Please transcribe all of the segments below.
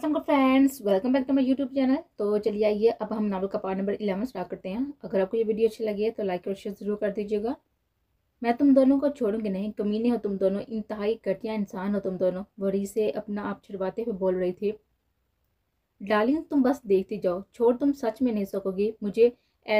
Aslam friends welcome back to my YouTube channel तो चलिए आइए अब हम नावल का पार्ट नंबर इलेवन स्टार्ट करते हैं अगर आपको ये वीडियो अच्छी लगी है तो लाइक और शेयर ज़रूर कर दीजिएगा मैं तुम दोनों को छोड़ूंगी नहीं कमीने हो तुम दोनों इंतहाई घटिया इंसान हो तुम दोनों वरी से अपना आप छिड़वाते हुए बोल रही थी डाली तुम बस देखती जाओ छोड़ तुम सच में नहीं सकोगी मुझे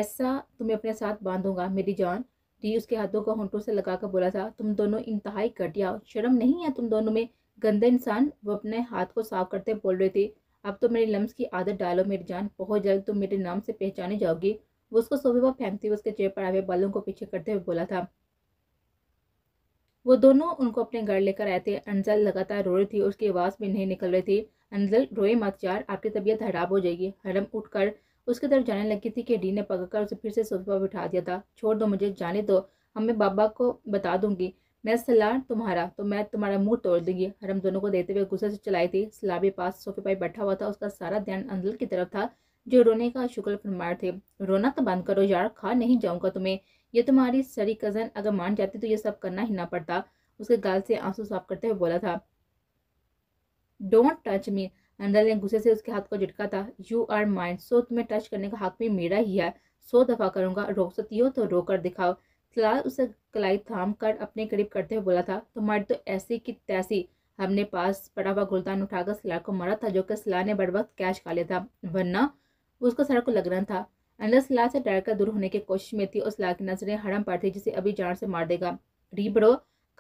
ऐसा तुम्हें अपने साथ बांधूंगा मेरी जान डी उसके हाथों को होंटों से लगा बोला था तुम दोनों इंतहाई घटिया शर्म नहीं है तुम दोनों में गंदे इंसान वो अपने हाथ को साफ करते बोल रही थी अब तो मेरी लम्स की आदत डालो मेरी जान बहुत जल्द तुम मेरे नाम से पहचाने जाओगी वो उसको सोफे पर फेंकती उसके चेहरे पर आए बालों को पीछे करते हुए बोला था वो दोनों उनको अपने घर लेकर आए थे अंजल लगातार रो रही थी उसकी आवाज़ भी नहीं निकल रही थी अंजल रोए मत यार आपकी तबीयत खराब हो जाएगी हरम उठकर उसकी तरफ जाने लगी थी कि डी ने पकड़ कर उसे फिर से सोफे पर बिठा दिया था छोड़ दो मुझे जाने दो हमें मैं बाबा को बता दूंगी मैं सलार तुम्हारा तो मैं तुम्हारा मुंह तोड़ दूंगी हरम दोनों को देते हुए गुस्से से चलाई थी सलाह भी पास सोफे पाई बैठा हुआ था उसका सारा ध्यान अंदर की तरफ था जो रोने का शुक्र फरमाए थे रोना तो बंद करो यार खा नहीं जाऊंगा तुम्हें ये तुम्हारी सरी कज़न अगर मान जाती तो ये सब करना ही ना पड़ता उसके गाल से आंसू साफ करते हुए बोला था डोंट टच मी अंदर ने गुस्से से उसके हाथ को झटका था यू आर माइंड सो तुम्हें टच करने का हक भी मेरा ही है सो दफ़ा करूंगा रोक सकती हो तो रोकर कर दिखाओ फिलहाल उसे कलाई थाम कर अपने करीब करते हुए बोला था तुम्हारी तो ऐसी की तैसी हमने पास पड़ा हुआ गुलदान उठाकर सलाह को मारा था जो कि सलाह ने बड़ वक्त कैश खा लिया था वरना उसको सड़क को लगना था अंदर सलाह से डर कर दूर होने की कोशिश में थी और सलाह की नजरें हड़म पर थी जिसे अभी जान से मार देगा री बड़ो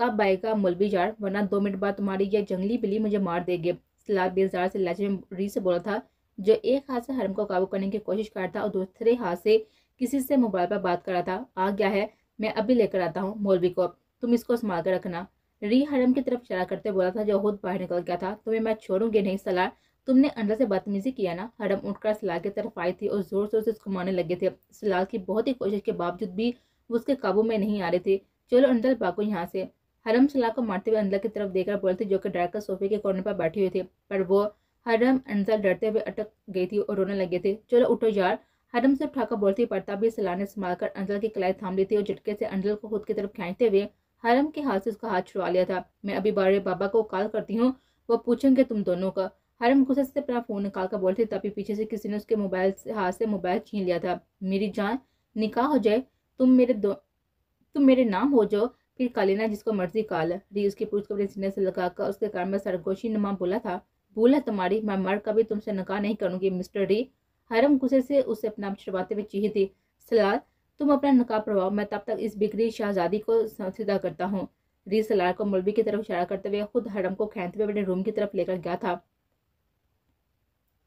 कब आएगा मुलबी जाड़ वरना दो मिनट बाद तुम्हारी यह जंगली बिल्ली मुझे मार देगी सलाह बेजार से लाचे में री से बोला था जो एक हाथ से हरम को काबू करने की कोशिश कर रहा था और दूसरे हाथ से किसी से मोबाइल पर बात कर रहा था आ गया है मैं अभी लेकर आता हूँ मौलवी को तुम इसको संभाल कर रखना री हरम की तरफ इशारा करते बोला था जो खुद बाहर निकल गया था तुम्हें मैं छोड़ूंगी नहीं सलाह तुमने अंदर से बदतमीजी किया ना हरम उठकर सलाह की तरफ आई थी और जोर जोर से उसको मारने लगे थे सलाह की बहुत ही कोशिश के बावजूद भी वो उसके काबू में नहीं आ रही थी चलो अंदर भागो यहाँ से हरम सलाह को मारते हुए अंदर की तरफ देखकर बोलते जो कि डरकर सोफे के कॉर्नर पर बैठी हुई थी पर वो हरम अंदर डरते हुए अटक गई थी और रोने लगे थे चलो उठो यार हरम से ठाकर बोलती परताबी सलाने संभाल कर अंजल की कलाई थाम ली थी और झटके से अंजल को खुद की तरफ खेचते हुए हरम के हाथ से उसका हाथ छुड़वा लिया था मैं अभी बड़े बाबा को कॉल करती हूँ वो पूछेंगे तुम दोनों का हरम गुस्से से अपना फ़ोन निकाल कर बोलती तभी पीछे से किसी ने उसके मोबाइल से हाथ से मोबाइल छीन लिया था मेरी जान निकाह हो जाए तुम मेरे दो तुम मेरे नाम हो जाओ फिर कालीना जिसको मर्जी काल री उसकी पूछ को अपने सीने से लगाकर उसके कारण में सरगोशी नमा बोला था भूल है तुम्हारी मैं मर कभी तुमसे निकाह नहीं करूँगी मिस्टर री हरम गुस्से से उसे अपना छुड़वाते हुए चीह दी सलार तुम अपना नकाब प्रभाव मैं तब तक इस बिगड़ी शहजादी को सीधा करता हूँ री सलार को मुलबी की तरफ इशारा करते हुए खुद हरम को खेते हुए अपने रूम की तरफ लेकर गया था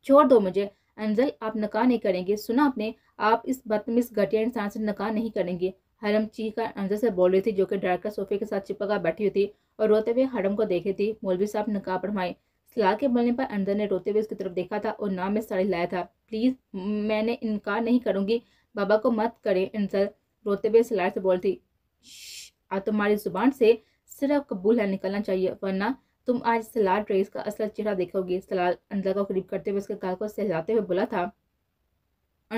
छोड़ दो मुझे अंजल आप नकाह नहीं करेंगे सुना आपने आप इस बदतमीज घटिया इंसान से नका नहीं करेंगे हरम का अंजल से बोल रही थी जो कि डर सोफे के साथ चिपका बैठी हुई थी और रोते हुए हरम को देख रही थी मौलवी साहब नकाह फरमाए खिला के बोलने पर अंदर ने रोते हुए उसकी तरफ देखा था और नाम में साड़ी लाया था प्लीज़ मैंने इनकार नहीं करूँगी बाबा को मत करें इंसल्ट रोते हुए सलार से बोलती आ तुम्हारी जुबान से सिर्फ कबूल है निकलना चाहिए वरना तुम आज सलाद ट्रेस का असल चेहरा देखोगे सलाद अंदर को करीब करते हुए उसके गाल को सहलाते हुए बोला था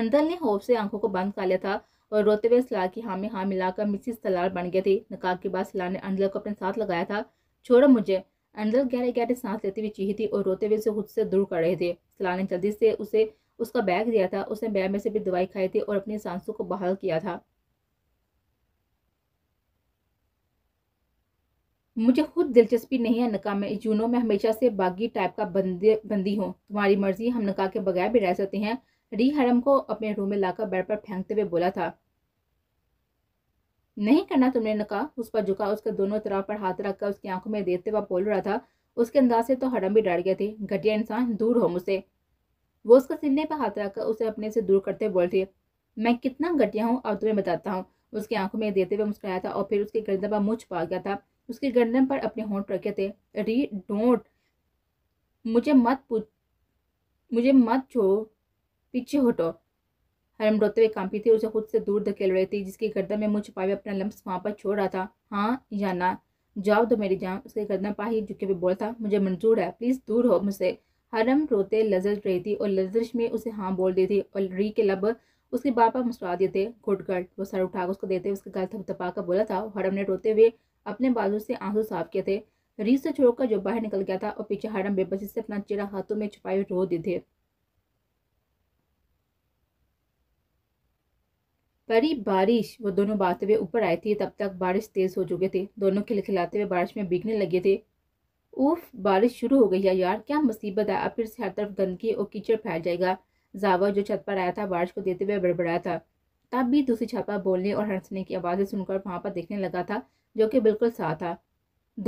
अंदर ने होप से आंखों को बंद कर लिया था और रोते हुए सलाह की हाँ में हाँ मिलाकर मिसिस सलाल बन गई थी नकाब के बाद सलार ने अंदर को अपने साथ लगाया था छोड़ो मुझे अंदर गहरे गहरे सांस लेती हुई चीही थी और रोते हुए उसे खुद से दूर कर रहे थे सलाह ने जल्दी से उसे उसका बैग दिया था उसने बैग में से भी दवाई खाई थी और अपनी सांसों को बहाल किया था मुझे खुद दिलचस्पी नहीं है नका में जूनो में हमेशा से बागी टाइप का बंदी बंदी हूँ तुम्हारी मर्जी हम नका के बगैर भी रह सकते हैं री हरम को अपने रूम में लाकर बेड पर फेंकते हुए बोला था नहीं करना तुमने न कहा उस पर झुका उसके दोनों तरफ पर हाथ रखकर उसकी आंखों में देखते हुआ बोल रहा था उसके अंदाज से तो हड़म भी डर गए थे घटिया इंसान दूर हो मुझसे वो उसका सिन्ने पर हाथ रखकर उसे अपने से दूर करते बोल रही मैं कितना घटिया हूँ और तुम्हें बताता हूँ उसकी आंखों में देते हुए मुस्कुराया था और फिर उसकी गर्दन पर मुझ पा गया था उसकी गर्दन पर अपने होंठ रखे थे री डोंट मुझे मत पूछ मुझे मत छो पीछे हटो हरम रोते हुए कांपी थी उसे खुद से दूर धकेल रही थी जिसकी गर्दन में मुँह छुपाए अपना लम्स वहाँ पर छोड़ रहा था हाँ या ना जाओ तो मेरी जान उसकी गर्दन पाही झुके हुए बोला था मुझे मंजूर है प्लीज़ दूर हो मुझसे हरम रोते लजज रही थी और लजश में उसे हाँ बोल दी थी और री के लब उसके बापा मुस्कुरा दिए थे घुटगट वो सर उठाकर उसको देते उसके गल थप कर बोला था हरम ने रोते हुए अपने बाजू से आंसू साफ किए थे रीस से छोड़कर जो बाहर निकल गया था और पीछे हरम बेबसी से अपना चेहरा हाथों में छुपाए रो दिए थे परी बारिश वो दोनों बातें हुए ऊपर आई थी तब तक बारिश तेज़ हो चुके थे दोनों खिलखिलाते हुए बारिश में बिगने लगे थे उफ बारिश शुरू हो गई है यार क्या मुसीबत है अब फिर से हर तरफ गंदगी और कीचड़ फैल जाएगा जावर जो छत पर आया था बारिश को देते हुए बड़बड़ाया था तब भी दूसरी छत पर बोलने और हंसने की आवाज़ें सुनकर वहाँ पर देखने लगा था जो कि बिल्कुल सा था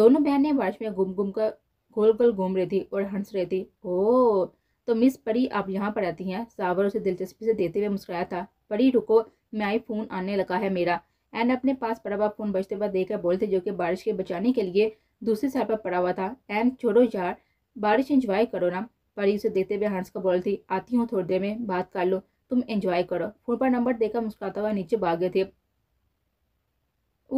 दोनों बहनें बारिश में घूम घूम कर गोल गोल घूम रही थी और हंस रही थी ओ तो मिस परी आप यहाँ पर आती हैं सावर उसे दिलचस्पी से देते हुए मुस्कुराया था परी रुको में आई फ़ोन आने लगा है मेरा एन अपने पास पड़ा हुआ फ़ोन बजते हुआ देखकर बोलते जो कि बारिश के बचाने के लिए दूसरे साइड पर पड़ा हुआ था एन छोड़ो यार बारिश इंजॉय करो ना परी उसे देखते हुए हंस कर बोलती आती हूँ थोड़ी देर में बात कर लो तुम एंजॉय करो फोन पर नंबर देकर मुस्कुराता हुआ नीचे भाग गए थे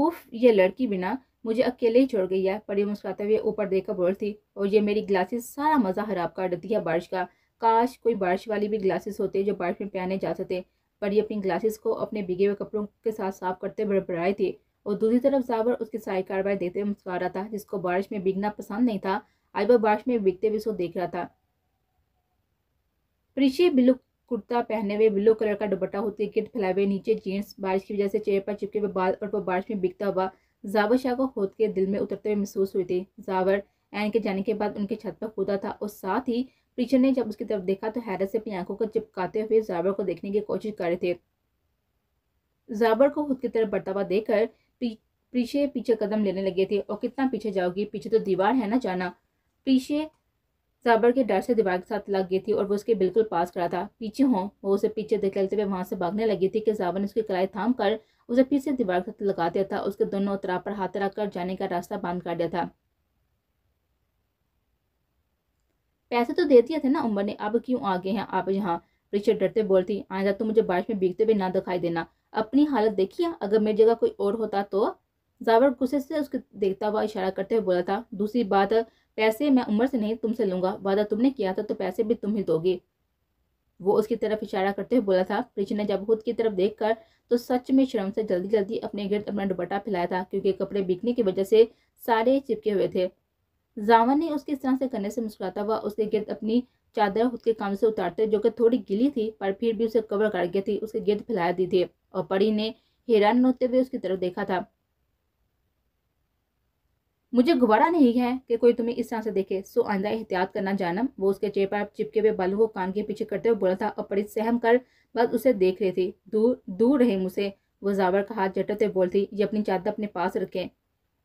उफ ये लड़की बिना मुझे अकेले ही छोड़ गई है परी मुस्कुराते हुए ऊपर देखकर बोल थी और ये मेरी ग्लासेस सारा मज़ा खराब कर देती है बारिश का काश कोई बारिश वाली भी ग्लासेस होते जो बारिश में पहने जा सकते पर ये अपनी ग्लासेस को अपने बिगे हुए कपड़ों के साथ साफ करते बड़बड़ाए थे और दूसरी तरफ जाबर उसकी सारी कार्रवाई देखते हुए मुस्कुरा रहा था जिसको बारिश में बिगना पसंद नहीं था आज वह बारिश में भिगते हुए उसको देख रहा था प्रीशी ब्लू कुर्ता पहने हुए ब्लू कलर का दुपट्टा होते किट फैलाए हुए नीचे जीन्स बारिश की वजह से चेहरे पर चिपके हुए बाल और वह बारिश में बिकता हुआ जावर शाह को खोद के दिल में उतरते हुए महसूस हुई थी जावर एन के जाने के बाद उनके छत पर कूदा था और साथ ही टीचर ने जब उसकी तरफ देखा तो हैरत से अपनी आंखों को चिपकाते हुए जाबर को देखने की कोशिश कर रहे थे जाबर को खुद की तरफ बढ़ता हुआ देखकर पीछे पीछे कदम लेने लगे थे और कितना पीछे जाओगी पीछे तो दीवार है ना जाना पीछे जाबर के डर से दीवार के साथ लग गई थी और वो उसके बिल्कुल पास खड़ा था पीछे हों वो उसे पीछे धकेलते हुए वहां से भागने लगी थी कि जाबर ने उसकी कलाई थाम कर उसे फिर से दीवार के साथ लगा दिया था उसके दोनों उतरा पर हाथ रखकर जाने का रास्ता बंद कर दिया था पैसे तो दे दिए थे ना उम्र ने अब क्यों आ गए हैं आप यहाँ रिचर्ड डरते बोलती आज तो मुझे बारिश में भीगते हुए ना दिखाई देना अपनी हालत देखिए अगर मेरी जगह कोई और होता तो जावर गुस्से से उसके देखता हुआ इशारा करते हुए बोला था दूसरी बात पैसे मैं उम्र से नहीं तुमसे लूंगा वादा तुमने किया था तो पैसे भी तुम ही दोगे वो उसकी तरफ इशारा करते हुए बोला था प्रिच ने जब खुद की तरफ देख कर तो सच में शर्म से जल्दी जल्दी अपने गिरद अपना दुपट्टा फैलाया था क्योंकि कपड़े बिकने की वजह से सारे चिपके हुए थे जावन ने उसके इस तरह से करने से मुस्कुराता हुआ उसके गिर्द अपनी चादर खुद के काम से उतारते जो कि थोड़ी गिली थी पर फिर भी उसे कवर कर गई थी उसके गिर्द फैला दी थी और परी ने हैरान होते हुए उसकी तरफ देखा था मुझे गुब्बारा नहीं है कि कोई तुम्हें इस तरह से देखे सो आंदा एहतियात करना जानम वो उसके चेहरे पर चिपके हुए बालों को कान के पीछे करते हुए बोला था और परी सहम कर बस उसे देख रही थी दूर दूर रहे मुझसे वो जावर का हाथ जटते बोलती ये अपनी चादर अपने पास रखें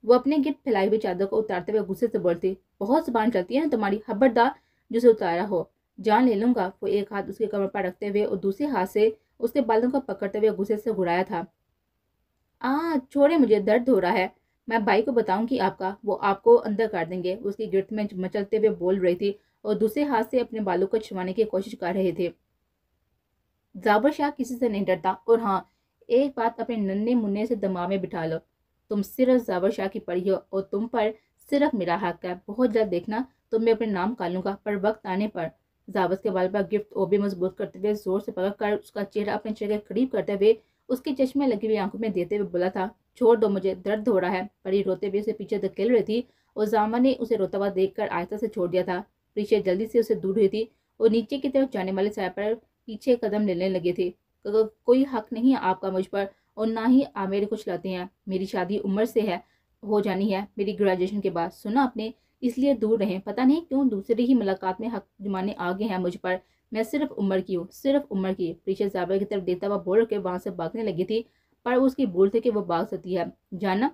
वो अपने गिट फैलाई हुई चादर को उतारते हुए गुस्से से बोलती बहुत जबान चलती है तुम्हारी हब्बरदार जिसे उतारा हो जान ले लूंगा वो एक हाथ उसके कमर पर रखते हुए और दूसरे हाथ से उसके बालों को पकड़ते हुए गुस्से से घुराया था आ छोड़े मुझे दर्द हो रहा है मैं भाई को बताऊं कि आपका वो आपको अंदर कर देंगे उसकी गिरत में मचलते हुए बोल रही थी और दूसरे हाथ से अपने बालों को छुपाने की कोशिश कर रहे थे जाबर शाह किसी से नहीं डरता और हाँ एक बात अपने नन्हे मुन्ने से दिमाग में बिठा लो तुम सिर्फ जावर शाह की पढ़ी हो और तुम पर सिर्फ मेरा हक है बहुत जल्द देखना तो मैं अपने नाम का लूंगा पर वक्त आने पर जावर के बाल पर गिफ्ट वो भी मजबूत करते हुए जोर से पकड़ कर उसका चेहरा अपने चेहरे करीब करते हुए उसके चश्मे लगी हुई आंखों में देते हुए बोला था छोड़ दो मुझे दर्द हो रहा है परी रोते हुए उसे पीछे धकेल रही थी और जामा ने उसे रोता हुआ देख कर आहिस्ता से छोड़ दिया था पीछे जल्दी से उसे दूर हुई थी और नीचे की तरफ जाने वाले साहब पर पीछे कदम लेने लगे थे कोई हक नहीं है आपका मुझ पर और ना ही मेरे कुछ लाते हैं मेरी शादी उम्र से है हो जानी है मेरी ग्रेजुएशन के बाद सुना आपने इसलिए दूर रहें पता नहीं क्यों दूसरे ही मुलाकात में हक जुमाने आ गए हैं मुझ पर मैं सिर्फ उम्र की हूँ सिर्फ उम्र की पीछे जाबर की तरफ देता हुआ बोल के वहाँ से भागने लगी थी पर उसकी भूल थी कि वो भाग सकती है जाना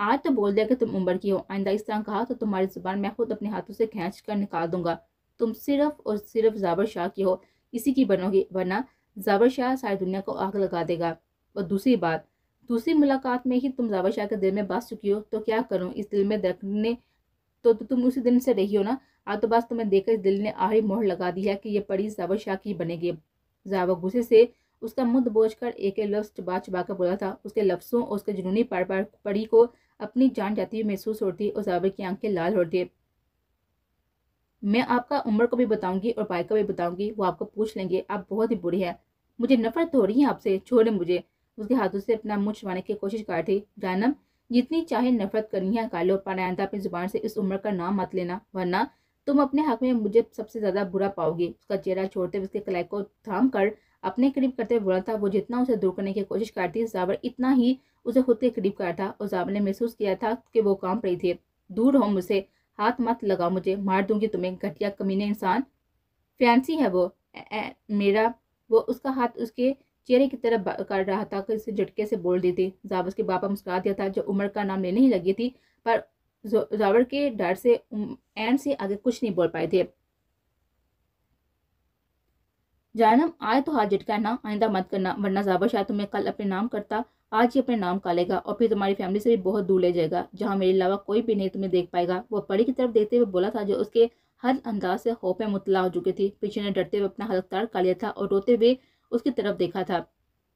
आज तो बोल दिया कि तुम उम्र की हो आइंदा इस तरह कहा तो तुम्हारी जुबान मैं खुद अपने हाथों से खींच कर निकाल दूंगा तुम सिर्फ और सिर्फ जाबर शाह की हो इसी की बनोगी वरना जाबर शाह सारी दुनिया को आग लगा देगा और दूसरी बात दूसरी मुलाकात में ही तुम जावेद शाह के दिल में बस चुकी हो तो क्या करूँ इस दिल में धड़कने तो, तो तुम उसी दिन से रही हो ना आ तो बस तुम्हें देखकर इस दिल ने आहरी मोहर लगा दी है कि ये पड़ी जावेद शाह की बनेगी जावा गुस्से से उसका मुंह बोझ कर एक लफ्ज़ चबा चबा कर बोला था उसके लफ्सों और उसके जुनूनी पार पार पड़ी को अपनी जान जाती हुई महसूस होती और जावेद की आंखें लाल होती मैं आपका उम्र को भी बताऊंगी और भाई को भी बताऊंगी वो आपको पूछ लेंगे आप बहुत ही बुरी है मुझे नफरत हो रही है आपसे छोड़े मुझे उसके हाथों से अपना मुँह छुपाने की कोशिश कर थी जानम जितनी चाहे नफरत करनी है कालो पारायणता अपनी जुबान से इस उम्र का नाम मत लेना वरना तुम अपने हक में मुझे सबसे ज़्यादा बुरा पाओगे उसका चेहरा छोड़ते हुए उसके कलाई को थाम कर अपने करीब करते हुए बोला था वो जितना उसे दूर करने की कोशिश करती जाबर इतना ही उसे खुद के करीब कर था और जावर ने महसूस किया था कि वो काम रही थी दूर हो मुझसे हाथ मत लगाओ मुझे मार दूंगी तुम्हें घटिया कमीने इंसान फैंसी है वो ए, ए, मेरा वो उसका हाथ उसके चेहरे की तरफ कर रहा था कि झटके से बोल थी जावर के बापा मुस्कुरा दिया था जो उमर का नाम लेने ही लगी थी पर जावर के डर से एन से आगे कुछ नहीं बोल पाए थे जानम आए तो हाथ ना आइंदा मत करना वरना जावर शायद तुम्हें कल अपने नाम करता आज ही अपने नाम का लेगा और फिर तुम्हारी फैमिली से भी बहुत दूर ले जाएगा जहाँ मेरे अलावा कोई भी नहीं तुम्हें देख पाएगा वो पड़ी की तरफ देखते हुए बोला था जो उसके हर अंदाज से खौफ में मुतला हो चुके थे पीछे ने डरते हुए अपना तार का लिया था और रोते हुए उसकी तरफ देखा था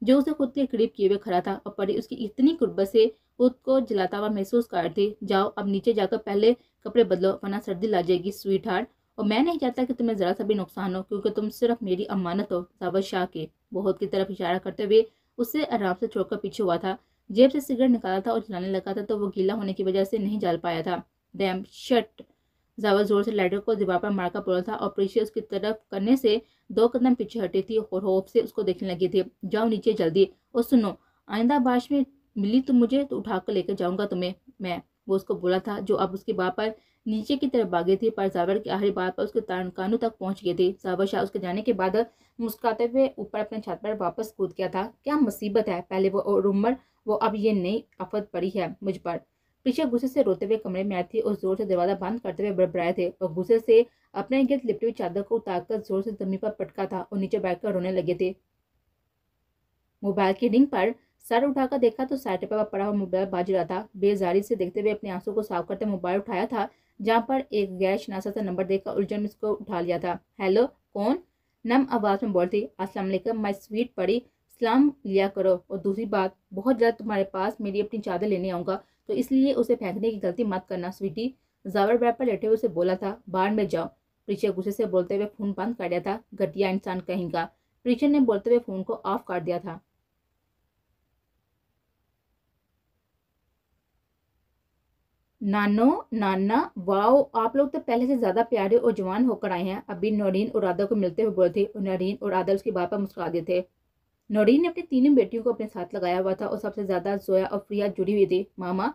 जो उसे खुद के करीब किए हुए खड़ा था और परी उसकी इतनी कुर्बत से खुद को जलाता हुआ महसूस कर थी जाओ अब नीचे जाकर पहले कपड़े बदलो वरना सर्दी ला जाएगी स्वीट हार्ट और मैं नहीं चाहता कि तुम्हें ज़रा सा भी नुकसान हो क्योंकि तुम सिर्फ मेरी अमानत हो सावर शाह के बहुत की तरफ इशारा करते हुए उससे आराम से छोड़कर पीछे हुआ था जेब से सिगरेट निकाला था और जलाने लगा था तो वो गीला होने की वजह से नहीं जल पाया था डैम शर्ट जावल जोर से लाइटर को दीवार पर मारकर बोला था और प्रेशी उसकी तरफ करने से दो कदम पीछे हटी थी और होप से उसको देखने लगी थी जाओ नीचे जल्दी और सुनो आइंदा बारिश में मिली तो मुझे तो उठाकर लेकर जाऊंगा तुम्हें मैं वो उसको बोला था जो अब उसकी बाप पर नीचे की तरफ भागी थी पर जावर की आखिरी बात पर उसके कानू तक पहुंच गई थी जावर शाह उसके जाने के बाद मुस्कुराते हुए ऊपर अपने छत पर वापस कूद गया था क्या मुसीबत है पहले वो और उम्र वो अब ये नई आफत पड़ी है मुझ पर पीछे गुस्से से रोते हुए कमरे में आई थी और जोर से दरवाजा बंद करते हुए बड़बड़ाए थे और गुस्से से अपने गिरद लिपटी हुई चादर को उतारकर जोर से जमीन पर पटका था और नीचे बैठकर रोने लगे थे मोबाइल की रिंग पर सर उठाकर देखा तो साइड पर पड़ा हुआ मोबाइल बाज रहा था बेजारी से देखते हुए अपने आंसू को साफ करते मोबाइल उठाया था जहाँ पर एक गैर शनासा सा नंबर देखकर उलझन में इसको उठा लिया था हेलो कौन नम आवाज़ में बोलती अस्सलाम वालेकुम माय स्वीट पड़ी सलाम लिया करो और दूसरी बात बहुत जल्द तुम्हारे पास मेरी अपनी चादर लेने आऊँगा तो इसलिए उसे फेंकने की गलती मत करना स्वीटी जावर बेड पर लेटे हुए उसे बोला था बाढ़ में जाओ प्रीचर गुस्से से बोलते हुए फोन बंद कर दिया था घटिया इंसान कहीं का प्रीचर ने बोलते हुए फोन को ऑफ कर दिया था नानो नाना वाओ आप लोग तो पहले से ज़्यादा प्यारे और जवान होकर आए हैं अभी नौरीन और राधा को मिलते हुए बोले थे नौरीन और राधा उसकी बात पर मुस्कुरा दिए थे नौरीन ने अपनी तीनों बेटियों को अपने साथ लगाया हुआ था और सबसे ज़्यादा जोया और प्रिया जुड़ी हुई थी मामा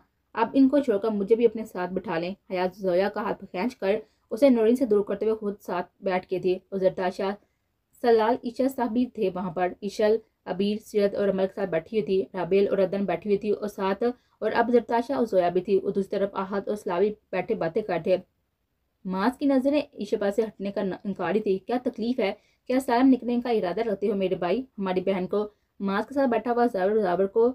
आप इनको छोड़कर मुझे भी अपने साथ बिठा लें हयात जोया का हाथ खींच कर उसे नौरीन से दूर करते हुए खुद साथ बैठ के थे और जरदाशाह सलाल ईशल साहब भी थे वहाँ पर ईशल अबीर सीरत और अमर के साथ बैठी हुई थी राबेल और रदन बैठी हुई थी और साथ और अब जरदाशाह और जोया भी थी और दूसरी तरफ आहत और सलावी बैठे बातें करते मास की नज़रें ईशा से हटने का इनकारी थी क्या तकलीफ है क्या सालम निकलने का इरादा रखते हो मेरे भाई हमारी बहन को मास्क के साथ बैठा हुआ जावर जावर को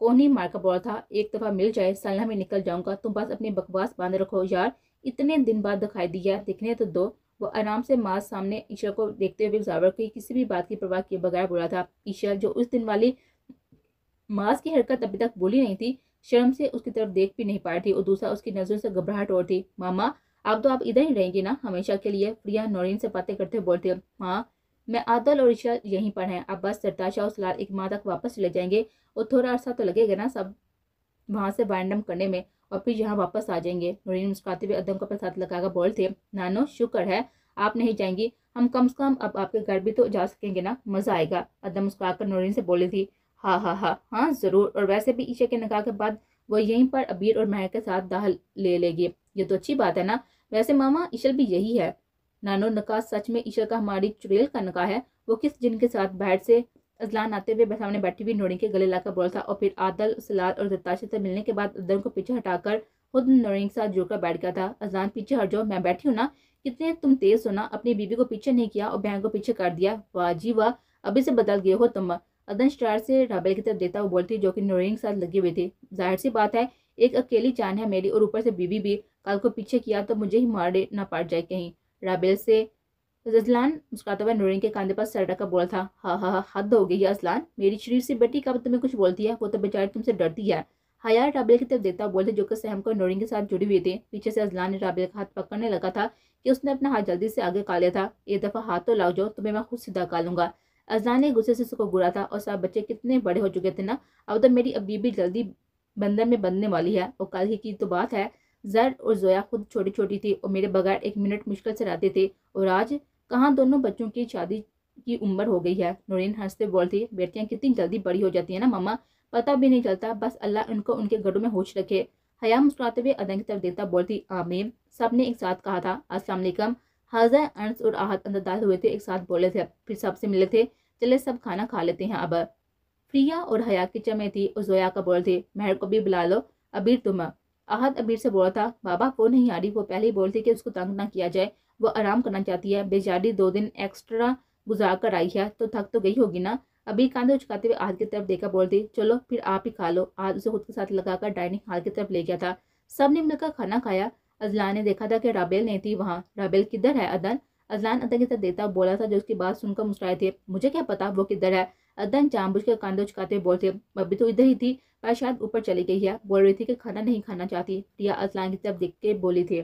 कौन ही मार का बोला था एक दफ़ा मिल जाए सालना में निकल जाऊंगा तुम बस अपनी बकवास बांध रखो यार इतने दिन बाद दिखाई दिया दिखने तो दो वो आराम से मास सामने ईशा को देखते हुए जावर की किसी भी बात की परवाह किए बगैर बोला था ईशा जो उस दिन वाली मांस की हरकत अभी तक बोली नहीं थी शर्म से उसकी तरफ देख भी नहीं पा रही थी और दूसरा उसकी नज़रों से घबराहट और थी मामा अब तो आप इधर ही रहेंगी ना हमेशा के लिए प्रिया नौरीन से बातें करते बोलते है हाँ मैं आदल और ईशा यहीं पर हैं अब बस सरताशा और सलार एक माह तक वापस चले जाएंगे और थोड़ा अरसा तो लगेगा ना सब वहाँ से बैंडम करने में और फिर यहाँ वापस आ जाएंगे नौरीन मुस्कुराते हुए अदम का प्रसाद लगाकर बोलते नानो शुक्र है आप नहीं जाएंगी हम कम से कम अब आपके घर भी तो जा सकेंगे ना मज़ा आएगा अदम मुस्कुराकर नौरीन से बोली थी हाँ हाँ हाँ हाँ ज़रूर और वैसे भी ईशा के नगाह के बाद वो यहीं पर अबीर और महक के साथ दाह ले लेगी ये तो अच्छी बात है ना वैसे मामा ईशल भी यही है नानो नका सच में ईशल का हमारी चुड़ैल का नका है वो किस जिन के साथ बैठ से अजलान आते हुए सामने बैठी हुई नोड़ी के गले लाकर बोला था और फिर आदल सलाद और दत्ताशे से मिलने के बाद अदल को पीछे हटाकर खुद नोड़ी के साथ जुड़कर बैठ गया था अजलान पीछे हट जाओ मैं बैठी हूँ ना कितने तुम तेज हो ना अपनी बीबी को पीछे नहीं किया और बहन को पीछे कर दिया वाह जी वाह अभी से बदल गए हो तुम अदन स्टार से ढाबे की तरफ देता हुआ बोलती जो कि नोरिंग साथ लगी हुई थी जाहिर सी बात है एक अकेली जान है मेरी और ऊपर से बीबी भी काल को पीछे किया तो मुझे ही मार ना पड़ जाए कहीं राबेल से अजलान मुस्कुराता हुआ नूरिन के कंधे पर सर का बोला था हा हा हा हद हो गई अजलान मेरी शरीर से बेटी कब मतलब तुम्हें कुछ बोलती है वो तो बेचारी तुमसे डरती है हयार हाँ राबेल की तरफ देता बोलते जो कि सहम को नूरिन के साथ जुड़ी हुई थी पीछे से अजलान ने राबेल का हाथ पकड़ने लगा था कि उसने अपना हाथ जल्दी से आगे का लिया था एक दफ़ा हाथ तो लाओ जाओ तुम्हें मैं खुद सीधा का लूँगा अजलान ने गुस्से से उसको घूरा था और सब बच्चे कितने बड़े हो चुके थे ना अब तो मेरी अबीबी जल्दी बंधन में बंधने वाली है और कल ही की तो बात है जैड और जोया खुद छोटी छोटी थी और मेरे बगैर एक मिनट मुश्किल से रहते थे और आज कहाँ दोनों बच्चों की शादी की उम्र हो गई है नोरिन हंसते बोलती बेटियाँ कितनी जल्दी बड़ी हो जाती है ना मामा पता भी नहीं चलता बस अल्लाह उनको उनके घरों में होश रखे हया मुस्कुराते हुए अदन की तरफ देखता बोलती आमिर सब ने एक साथ कहा था असलम हाजा अंस और आहत अंदाज हुए थे एक साथ बोले थे फिर सबसे मिले थे चले सब खाना खा लेते हैं अब प्रिया और हया किचन में थी और जोया का बोल थे महर को भी बुला लो अबीर तुम आहत अबीर से बोला था बाबा वो नहीं आ रही वो पहले ही बोल कि उसको तंग ना किया जाए वो आराम करना चाहती है बेचारी दो दिन एक्स्ट्रा गुजार कर आई है तो थक तो गई होगी ना अबीर कांधे उचकाते हुए आहत की तरफ देखा बोलती चलो फिर आप ही खा लो आहत उसे खुद के साथ लगाकर डाइनिंग हॉल की तरफ ले गया था सब ने मिलकर खाना खाया अजलान ने देखा था कि राबेल नहीं थी वहाँ राबेल किधर है अदन अजलान अदन की तरफ देता बोला था जो उसकी बात सुनकर मुस्कुराए थे मुझे क्या पता वो किधर है अदन जानबूझ कर कांधे उचकाते हुए बोलते बब्बी तो इधर ही थी पर शायद ऊपर चली गई है बोल रही थी कि खाना नहीं खाना चाहती प्रिया असलान की तरफ देख के बोली थी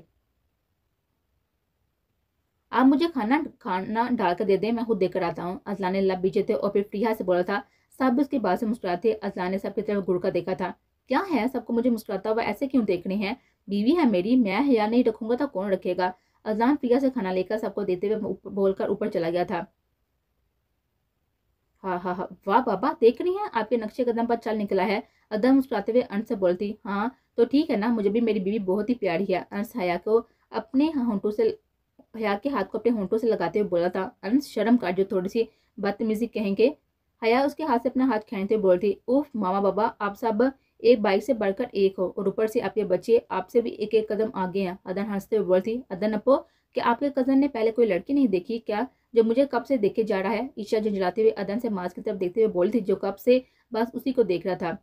आप मुझे खाना खाना डाल कर दे दें मैं खुद देकर आता हूँ अजलान ने लब बीजे थे और फिर प्रिया से बोला था सब उसके बाद से मुस्कुराते अजलान ने सबकी तरफ घुड़का देखा था क्या है सबको मुझे मुस्कुराता हुआ ऐसे क्यों रहे हैं बीवी है मेरी मैं हया नहीं रखूंगा तो कौन रखेगा अजलान प्रिया से खाना लेकर सबको देते हुए बोलकर ऊपर चला गया था हाँ हाँ हाँ वाह बाबा देख रही हैं आपके नक्शे कदम पर चल निकला है अदम मुस्कुराते हुए अंश से बोलती हाँ तो ठीक है ना मुझे भी मेरी बीवी बहुत ही प्यारी है अंश हया को अपने होंठों से हया के हाथ को अपने होंठों से लगाते हुए बोला था अंश शर्म काट जो थोड़ी सी बदतमीजी कहेंगे हया उसके हाथ से अपना हाथ खेलते हुए बोलती उफ मामा बाबा आप सब एक बाइक से बढ़कर एक हो और ऊपर से आपके बच्चे आपसे भी एक एक कदम आगे हैं अदन हंसते हुए बोलती अदन अपो क्या आपके कज़न ने पहले कोई लड़की नहीं देखी क्या जो मुझे कब से देखे जा रहा है ईशा झंझलाते हुए अदन से मास्क की तरफ देखते हुए बोली थी जो कब से बस उसी को देख रहा था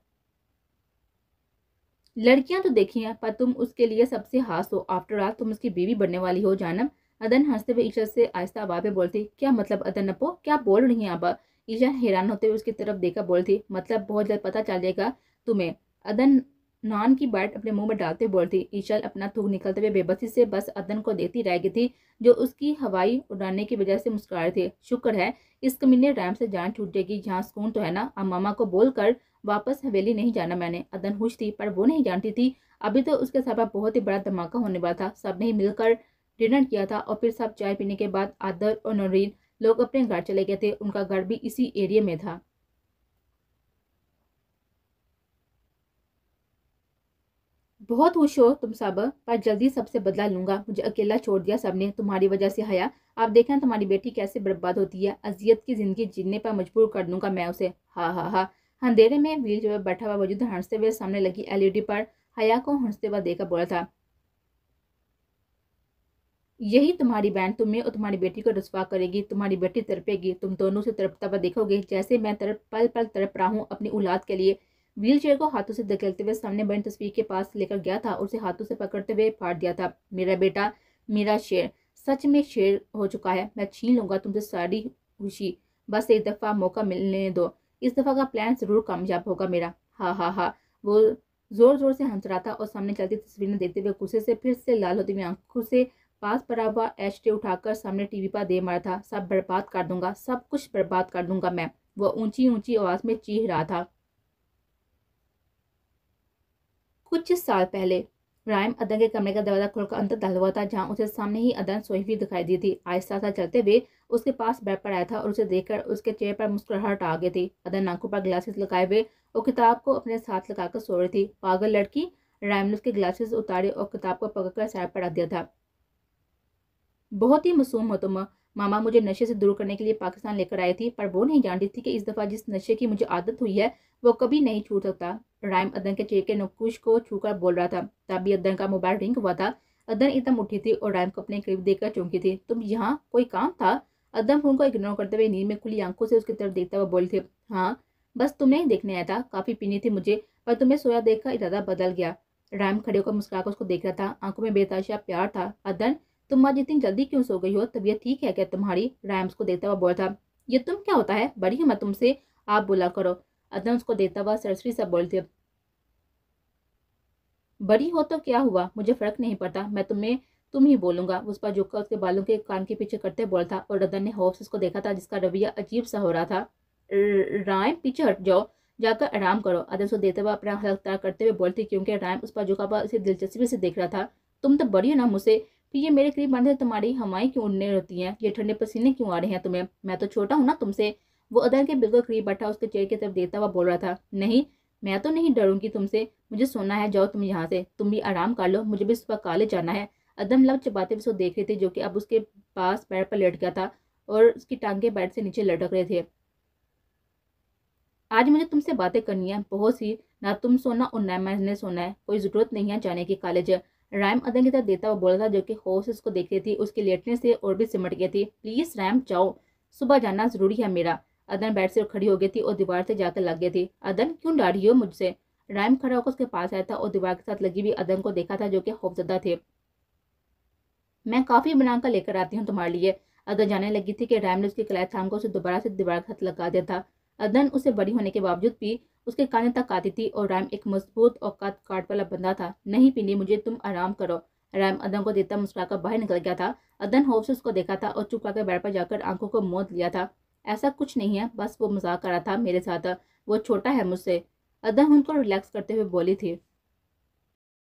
लड़कियां तो देखी हैं पर तुम उसके लिए सबसे हास हो आफ्टर ऑल तुम उसकी बीवी बनने वाली हो जानम अदन हंसते हुए ईशा से आहिस्ता आवाज में बोलती क्या मतलब अदन अपो क्या बोल रही हैं आप ईशा हैरान होते हुए उसकी तरफ देखा बोलती मतलब बहुत जल्द पता चल जाएगा तुम्हें अदन नान की बाइट अपने मुंह में डालते बोलती ईशल अपना थूक निकलते हुए बेबसी से बस अदन को देती रह गई थी जो उसकी हवाई उड़ाने की वजह से मुस्कुरा रही थी शुक्र है इस कमीने रैम से जान छूट जाएगी यहाँ सुकून तो है ना अब मामा को बोलकर वापस हवेली नहीं जाना मैंने अदन खुश थी पर वो नहीं जानती थी अभी तो उसके साथ बहुत ही बड़ा धमाका होने वाला था सब ने मिलकर डिनर किया था और फिर सब चाय पीने के बाद आदर और नौरीन लोग अपने घर चले गए थे उनका घर भी इसी एरिया में था बहुत खुश हो तुम सब पर जल्दी सबसे बदला लूंगा मुझे अकेला छोड़ दिया सबने तुम्हारी वजह से हया आप देखें तुम्हारी बेटी कैसे बर्बाद होती है अजियत की जिंदगी जीने पर मजबूर कर दूंगा मैं उसे हाँ हाँ हाँ अंधेरे में वीर जो बैठा हुआ वजूद हंसते हुए सामने लगी एलईडी पर हया को हंसते हुआ देखा बोला था यही तुम्हारी बहन तुम्हें और तुम्हारी बेटी को रसवा करेगी तुम्हारी बेटी तरपेगी तुम दोनों से तड़पता हुआ देखोगे जैसे मैं तरफ पल पल तड़प रहा हूँ अपनी औलाद के लिए व्हील चेयर को हाथों से धकेलते हुए सामने बनी तस्वीर के पास लेकर गया था और उसे हाथों से पकड़ते हुए फाड़ दिया था मेरा बेटा मेरा शेर सच में शेर हो चुका है मैं छीन लूंगा तुमसे सारी खुशी बस एक दफ़ा मौका मिलने दो इस दफ़ा का प्लान ज़रूर कामयाब होगा मेरा हाँ हाँ हाँ वो ज़ोर ज़ोर से हंस रहा था और सामने चलती तस्वीरें देखते हुए गुस्से से फिर से लाल होती हुई आंखों से पास पड़ा हुआ एच टे उठाकर सामने टीवी पर दे मारा था सब बर्बाद कर दूंगा सब कुछ बर्बाद कर दूंगा मैं वह ऊंची ऊंची आवाज़ में चीह रहा था कुछ साल पहले राइम अदन के कमरे का दरवाजा खोलकर अंदर दल हुआ था जहाँ उसे सामने ही अदन सोई हुई दिखाई दी थी आहिस्ता आहिस्ता चलते हुए उसके पास बेड पर आया था और उसे देखकर उसके चेहरे पर मुस्कुराहट आ गई थी अदन आंखों पर ग्लासेस लगाए हुए और किताब को अपने साथ लगाकर सो रही थी पागल लड़की राइम ने उसके ग्लासेस उतारे और किताब को पकड़कर सैर पर रख दिया था बहुत ही मासूम हो तुम मामा मुझे नशे से दूर करने के लिए पाकिस्तान लेकर आई थी पर वो नहीं जानती थी कि इस दफ़ा जिस नशे की मुझे आदत हुई है वो कभी नहीं छूट सकता राइम अदन के चेहरे के नुकुश को छूकर बोल रहा था तभी अदन का मोबाइल रिंग हुआ था अदन एकदम उठी थी और राइम को अपने करीब देखकर चौंकी थी तुम यहाँ कोई काम था अदम फोन को इग्नोर करते हुए नींद में खुली आंखों से उसकी तरफ देखता हुआ बोले थे हाँ बस तुम्हें ही देखने आया था काफ़ी पीनी थी मुझे पर तुम्हें सोया देख इरादा बदल गया राम खड़े होकर मुस्कुराकर उसको देख रहा था आंखों में बेताशा प्यार था अदन तुम आज इतनी जल्दी क्यों सो गई हो तबीयत ठीक है क्या तुम्हारी राम उसको देखता हुआ बोलता था ये तुम क्या होता है बड़ी हिम्मत मैं तुमसे आप बोला करो अदम उसको देता हुआ सरसरी सा बोल दिया बड़ी हो तो क्या हुआ मुझे फर्क नहीं पड़ता मैं तुम्हें तुम ही बोलूंगा उस पर झुककर उसके बालों के कान के पीछे करते बोल था और रदन ने होफ से उसको देखा था जिसका रवैया अजीब सा हो रहा था राय पीछे हट जाओ जाकर आराम करो अदर उसको देते हुए अपना हलकतार करते हुए बोलती क्योंकि रायम उस पर झुका हुआ उसे दिलचस्पी से देख रहा था तुम तो बड़ी हो ना मुझसे फिर तो ये मेरे करीब बनते तुम्हारी हवाएं क्यों उड़ने रहती हैं ये ठंडे पसीने क्यों आ रहे हैं तुम्हें मैं तो छोटा हूँ ना तुमसे वो अदर के बिल्कुल करीब बैठा उसके चेयर की तरफ देखता हुआ बोल रहा था नहीं मैं तो नहीं डरूंगी तुमसे मुझे सोना है जाओ तुम यहाँ से तुम भी आराम कर लो मुझे भी सुबह काले जाना है अदम लव चबाते हुए देख रहे थे जो कि अब उसके पास पैर पर लेट गया था और उसकी टांगे बैठ से नीचे लटक रहे थे आज मुझे तुमसे बातें करनी है बहुत सी ना तुम सोना और ना मैंने सोना है कोई ज़रूरत नहीं है जाने की कॉलेज राम अदन की तरफ देता हुआ बोला था जो कि होश उसको देख रही थी उसके लेटने से और भी सिमट गई थी प्लीज़ राम जाओ सुबह जाना ज़रूरी है मेरा अदन बैठ से खड़ी हो गई थी और दीवार से जाकर लग गई थी अदन क्यों डाढ़ी हो मुझसे राइम खड़ा होकर उसके पास आया था और दीवार के साथ लगी हुई अदन को देखा था जो कि खौफजदा थे मैं काफ़ी बनाकर लेकर आती हूँ तुम्हारे लिए अदन जाने लगी थी कि राम ने उसकी कलाय थाम को उसे दोबारा से दीवार के साथ लगा दिया था अदन उसे बड़ी होने के बावजूद भी उसके काने तक आती थी और राम एक मजबूत और काट काट वाला बंदा था नहीं पीनी मुझे तुम आराम करो राम अदन को देता मुस्कुराकर बाहर निकल गया था अदन होफ से उसको देखा था और चुपका के बैठ पर जाकर आंखों को मोद लिया था ऐसा कुछ नहीं है बस वो मजाक कर रहा था मेरे साथ वो छोटा है मुझसे अदा उनको रिलैक्स करते हुए बोली थी